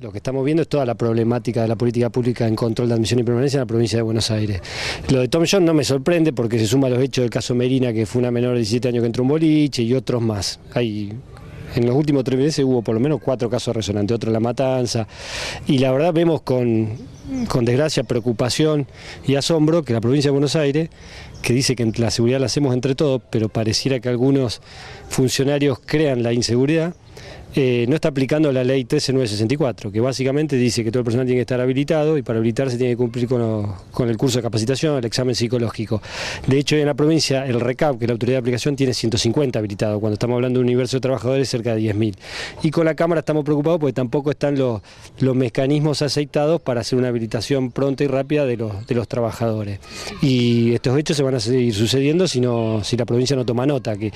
Lo que estamos viendo es toda la problemática de la política pública en control de admisión y permanencia en la provincia de Buenos Aires. Lo de Tom John no me sorprende porque se suma a los hechos del caso Merina, que fue una menor de 17 años que entró un boliche y otros más. Hay en los últimos tres meses hubo por lo menos cuatro casos resonantes, otro en La Matanza, y la verdad vemos con, con, desgracia, preocupación y asombro que la provincia de Buenos Aires, que dice que la seguridad la hacemos entre todos, pero pareciera que algunos funcionarios crean la inseguridad, eh, no está aplicando la ley 13964, que básicamente dice que todo el personal tiene que estar habilitado y para habilitarse tiene que cumplir con, el curso de capacitación, el examen psicológico. De hecho, en la provincia el RECAP, que es la autoridad de aplicación, tiene 150 habilitados, cuando estamos hablando de un universo de trabajadores cerca de 10.000. Y con la Cámara estamos preocupados porque tampoco están los, mecanismos aceitados para hacer una habilitación pronta y rápida de los, trabajadores. Y estos hechos se van a seguir sucediendo si, si la provincia no toma nota, que,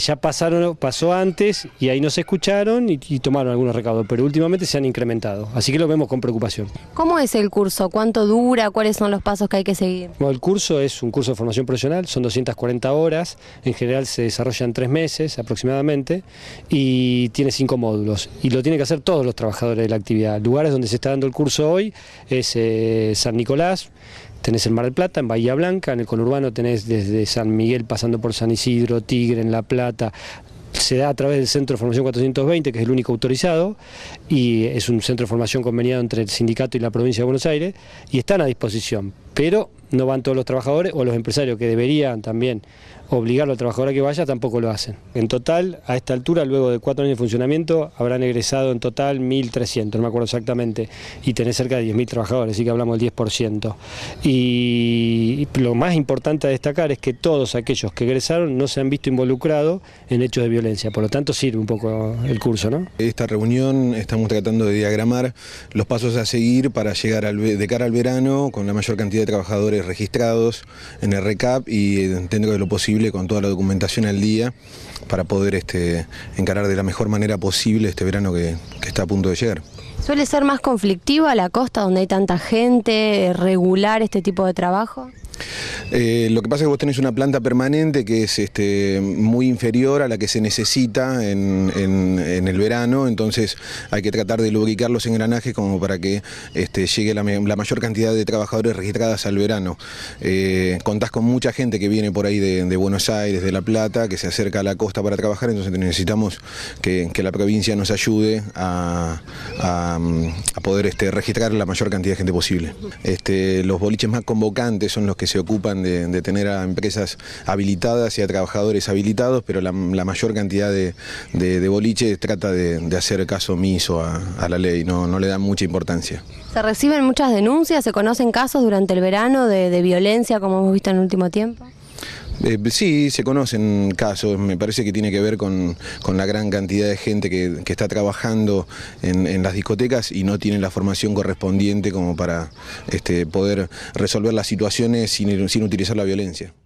ya pasaron, pasó antes y ahí no se escucharon y, tomaron algunos recaudos, pero últimamente se han incrementado, así que lo vemos con preocupación. ¿Cómo es el curso? ¿Cuánto dura? ¿Cuáles son los pasos que hay que seguir? el curso es un curso de formación profesional, son 240 horas, en general se desarrollan tres meses aproximadamente y tiene cinco módulos y lo tienen que hacer todos los trabajadores de la actividad. Lugares donde se está dando el curso hoy es eh, San Nicolás, tenés en Mar del Plata, en Bahía Blanca, en el conurbano tenés desde San Miguel pasando por San Isidro, Tigre, en La Plata, se da a través del Centro de Formación 420, que es el único autorizado, y es un centro de formación conveniado entre el sindicato y la provincia de Buenos Aires, y están a disposición, pero no van todos los trabajadores o los empresarios que deberían también obligar al trabajador a que vaya, tampoco lo hacen. En total, a esta altura, luego de cuatro años de funcionamiento, habrán egresado en total 1.300, no me acuerdo exactamente, y tenés cerca de 10.000 trabajadores, así que hablamos del 10%. Y lo más importante a destacar es que todos aquellos que egresaron no se han visto involucrados en hechos de violencia, por lo tanto sirve un poco el curso. ¿no? Esta reunión estamos tratando de diagramar los pasos a seguir para llegar de cara al verano con la mayor cantidad de trabajadores registrados en el RECAP y dentro eh, de lo posible con toda la documentación al día para poder este, encarar de la mejor manera posible este verano que está a punto de llegar. ¿Suele ser más conflictiva la costa donde hay tanta gente, regular este tipo de trabajo? Eh, lo que pasa es que vos tenés una planta permanente que es este, muy inferior a la que se necesita en, el verano, entonces hay que tratar de lubricar los engranajes como para que este, llegue la, mayor cantidad de trabajadores registradas al verano. Eh, contás con mucha gente que viene por ahí de, Buenos Aires, de La Plata, que se acerca a la costa para trabajar, entonces necesitamos que, la provincia nos ayude a a, poder este, registrar la mayor cantidad de gente posible. Este, los boliches más convocantes son los que se ocupan de, tener a empresas habilitadas y a trabajadores habilitados, pero la, mayor cantidad de, boliches trata de, hacer caso omiso a, la ley, no, le dan mucha importancia. ¿Se reciben muchas denuncias? ¿Se conocen casos durante el verano de, de violencia como hemos visto en el último tiempo? Eh, sí, se conocen casos, me parece que tiene que ver con, con la gran cantidad de gente que, que está trabajando en, en, las discotecas y no tiene la formación correspondiente como para este, poder resolver las situaciones sin, sin utilizar la violencia.